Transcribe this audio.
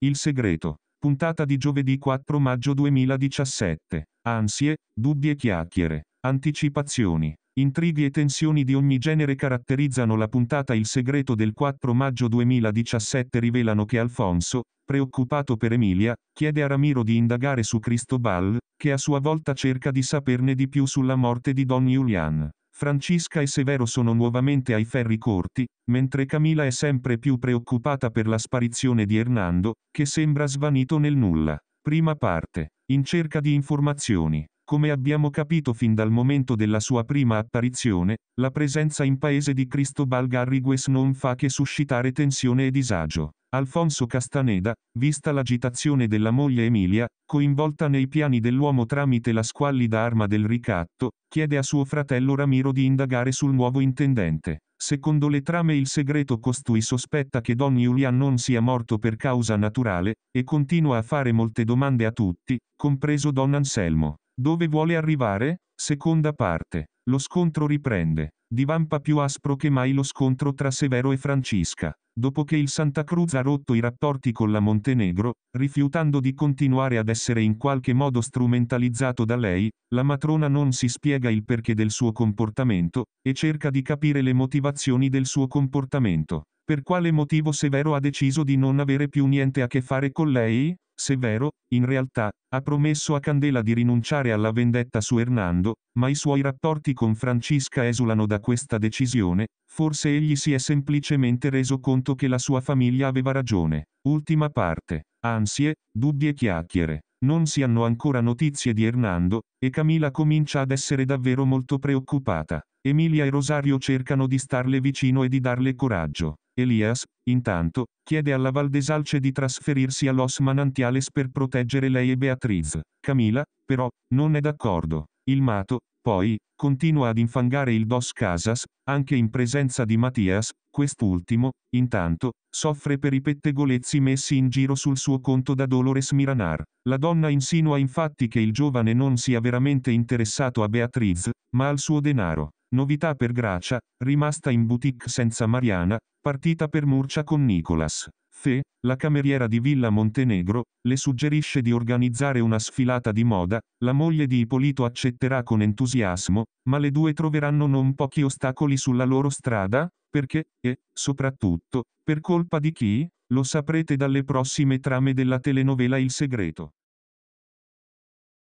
Il segreto. Puntata di giovedì 4 maggio 2017. Ansie, dubbi e chiacchiere. Anticipazioni. Intrighi e tensioni di ogni genere caratterizzano la puntata Il segreto del 4 maggio 2017 rivelano che Alfonso, preoccupato per Emilia, chiede a Ramiro di indagare su Cristobal, che a sua volta cerca di saperne di più sulla morte di Don Julian. Francisca e Severo sono nuovamente ai ferri corti, mentre Camila è sempre più preoccupata per la sparizione di Hernando, che sembra svanito nel nulla. Prima parte. In cerca di informazioni. Come abbiamo capito fin dal momento della sua prima apparizione, la presenza in paese di Cristobal Garrigues non fa che suscitare tensione e disagio. Alfonso Castaneda, vista l'agitazione della moglie Emilia, coinvolta nei piani dell'uomo tramite la squallida arma del ricatto, chiede a suo fratello Ramiro di indagare sul nuovo intendente. Secondo le trame il segreto costui sospetta che Don Julian non sia morto per causa naturale, e continua a fare molte domande a tutti, compreso Don Anselmo. Dove vuole arrivare? Seconda parte. Lo scontro riprende. Divampa più aspro che mai lo scontro tra Severo e Francisca. Dopo che il Santa Cruz ha rotto i rapporti con la Montenegro, rifiutando di continuare ad essere in qualche modo strumentalizzato da lei, la matrona non si spiega il perché del suo comportamento, e cerca di capire le motivazioni del suo comportamento. Per quale motivo Severo ha deciso di non avere più niente a che fare con lei? severo, in realtà, ha promesso a Candela di rinunciare alla vendetta su Hernando, ma i suoi rapporti con Francisca esulano da questa decisione, forse egli si è semplicemente reso conto che la sua famiglia aveva ragione. Ultima parte. Ansie, dubbi e chiacchiere. Non si hanno ancora notizie di Hernando, e Camila comincia ad essere davvero molto preoccupata. Emilia e Rosario cercano di starle vicino e di darle coraggio. Elias, intanto, chiede alla Valdesalce di trasferirsi a Los Manantiales per proteggere lei e Beatriz. Camila, però, non è d'accordo. Il mato, poi, continua ad infangare il Dos Casas, anche in presenza di Mattias, quest'ultimo, intanto, soffre per i pettegolezzi messi in giro sul suo conto da Dolores Miranar. La donna insinua infatti che il giovane non sia veramente interessato a Beatriz, ma al suo denaro novità per Gracia, rimasta in boutique senza Mariana, partita per Murcia con Nicolas. Fe, la cameriera di Villa Montenegro, le suggerisce di organizzare una sfilata di moda, la moglie di Ippolito accetterà con entusiasmo, ma le due troveranno non pochi ostacoli sulla loro strada, perché, e, soprattutto, per colpa di chi? Lo saprete dalle prossime trame della telenovela Il segreto.